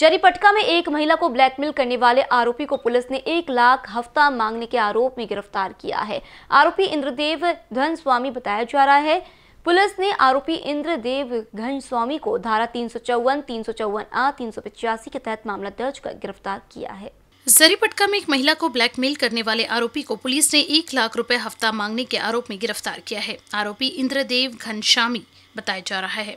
जरीपटका में एक महिला को ब्लैकमेल करने वाले आरोपी को पुलिस ने एक लाख हफ्ता मांगने के आरोप में गिरफ्तार किया है आरोपी इंद्रदेव धन स्वामी बताया जा रहा है पुलिस ने आरोपी इंद्रदेव घन स्वामी को धारा तीन सौ चौवन तीन सौ चौवन आ तीन सौ पचासी के तहत मामला दर्ज कर गिरफ्तार किया है जरीपटका में एक महिला को ब्लैकमेल करने वाले आरोपी को पुलिस ने एक लाख रुपए हफ्ता मांगने के आरोप में गिरफ्तार किया है आरोपी इंद्रदेव घनश्यामी बताया जा रहा है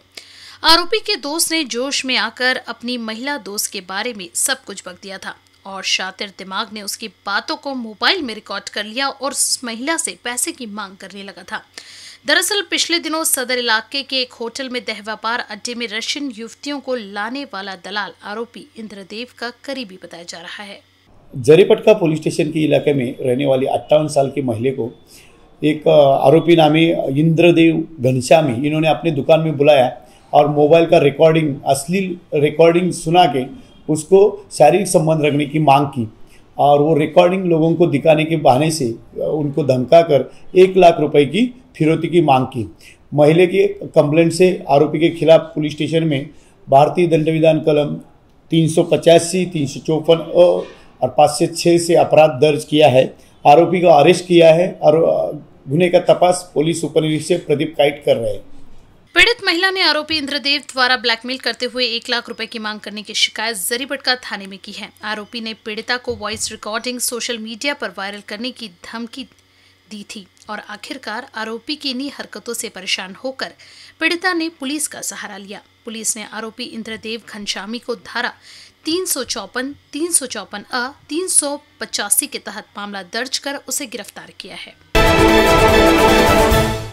आरोपी के दोस्त ने जोश में आकर अपनी महिला दोस्त के बारे में सब कुछ बक दिया था और शातिर दिमाग ने उसकी बातों को मोबाइल में रिकॉर्ड कर लिया और उस महिला से पैसे की मांग करने लगा था दरअसल पिछले दिनों सदर इलाके के एक होटल में दहवापार अड्डे में रशियन युवतियों को लाने वाला दलाल आरोपी इंद्रदेव का करीबी बताया जा रहा है जरीपटका पुलिस स्टेशन के इलाके में रहने वाली अट्ठावन साल की महिला को एक आरोपी नामी इंद्रदेव घनश्यामी इन्होंने अपने दुकान में बुलाया और मोबाइल का रिकॉर्डिंग असली रिकॉर्डिंग सुना के उसको शारीरिक संबंध रखने की मांग की और वो रिकॉर्डिंग लोगों को दिखाने के बहाने से उनको धमका कर एक लाख रुपए की फिरौती की मांग की महिले के कंप्लेंट से आरोपी के खिलाफ पुलिस स्टेशन में भारतीय दंड विधान कलम तीन सौ पचासी तीन सौ चौपन और पाँच से छः से अपराध दर्ज किया है आरोपी को अरेस्ट किया है और गुने का तपास पुलिस उपनिरीक्षक प्रदीप काइट कर रहे हैं पीड़ित महिला ने आरोपी इंद्रदेव द्वारा ब्लैकमेल करते हुए एक लाख रुपए की मांग करने की शिकायत जरीबटका थाने में की है आरोपी ने पीड़िता को वॉइस रिकॉर्डिंग सोशल मीडिया पर वायरल करने की धमकी दी थी और आखिरकार आरोपी की इन्हीं हरकतों से परेशान होकर पीड़िता ने पुलिस का सहारा लिया पुलिस ने आरोपी इंद्रदेव घनश्यामी को धारा तीन सौ चौपन तीन सौ चौपन अ तीन सौ पचासी के तहत मामला दर्ज कर उसे गिरफ्तार किया है